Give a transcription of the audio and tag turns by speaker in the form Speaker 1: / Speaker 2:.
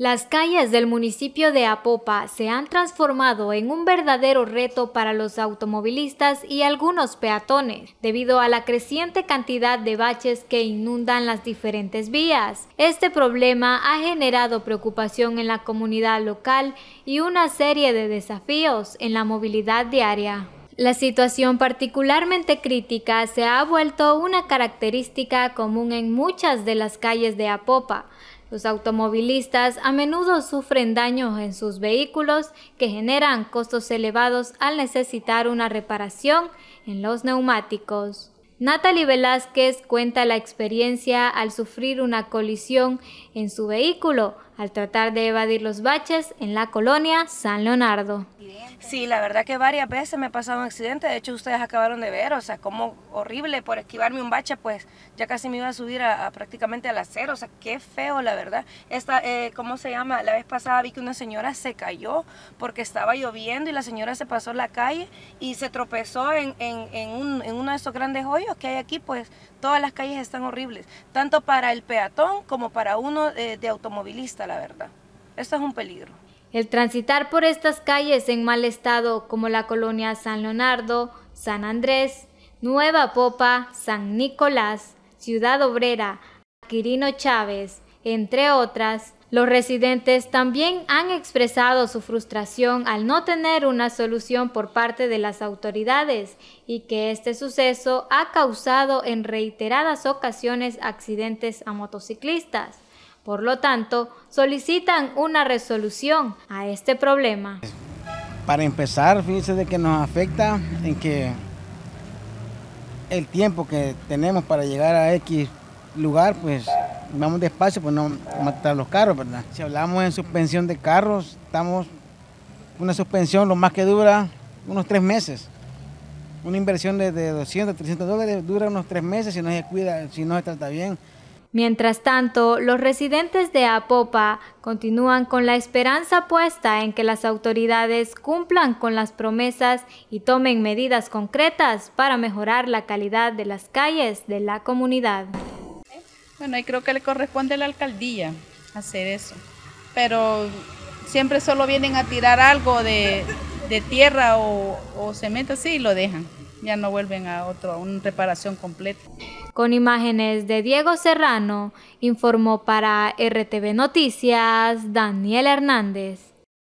Speaker 1: Las calles del municipio de Apopa se han transformado en un verdadero reto para los automovilistas y algunos peatones, debido a la creciente cantidad de baches que inundan las diferentes vías. Este problema ha generado preocupación en la comunidad local y una serie de desafíos en la movilidad diaria. La situación particularmente crítica se ha vuelto una característica común en muchas de las calles de Apopa, los automovilistas a menudo sufren daños en sus vehículos que generan costos elevados al necesitar una reparación en los neumáticos. Natalie Velázquez cuenta la experiencia al sufrir una colisión en su vehículo al tratar de evadir los baches en la colonia San Leonardo.
Speaker 2: Sí, la verdad que varias veces me ha pasado un accidente, de hecho ustedes acabaron de ver, o sea, como horrible por esquivarme un bache, pues ya casi me iba a subir a, a prácticamente al acero, o sea, qué feo la verdad. Esta, eh, ¿cómo se llama? La vez pasada vi que una señora se cayó porque estaba lloviendo y la señora se pasó la calle y se tropezó en, uno de esos grandes hoyos que hay aquí, pues todas las calles están horribles, tanto para el peatón como para uno eh, de automovilista la
Speaker 1: verdad. Esto es un peligro. El transitar por estas calles en mal estado como la colonia San Leonardo, San Andrés, Nueva Popa, San Nicolás, Ciudad Obrera, Quirino Chávez, entre otras, los residentes también han expresado su frustración al no tener una solución por parte de las autoridades y que este suceso ha causado en reiteradas ocasiones accidentes a motociclistas. Por lo tanto, solicitan una resolución a este problema.
Speaker 3: Para empezar, fíjense de que nos afecta en que el tiempo que tenemos para llegar a X lugar, pues vamos despacio, pues no matar los carros, ¿verdad? Si hablamos en suspensión de carros, estamos una suspensión lo más que dura unos tres meses. Una inversión de, de 200, 300 dólares dura unos tres meses si no se cuida, si no se trata bien.
Speaker 1: Mientras tanto, los residentes de Apopa continúan con la esperanza puesta en que las autoridades cumplan con las promesas y tomen medidas concretas para mejorar la calidad de las calles de la comunidad. Bueno,
Speaker 2: ahí creo que le corresponde a la alcaldía hacer eso, pero siempre solo vienen a tirar algo de, tierra o,
Speaker 1: o cemento así y lo dejan ya no vuelven a otro, a una reparación completa. Con imágenes de Diego Serrano, informó para RTV Noticias Daniel Hernández.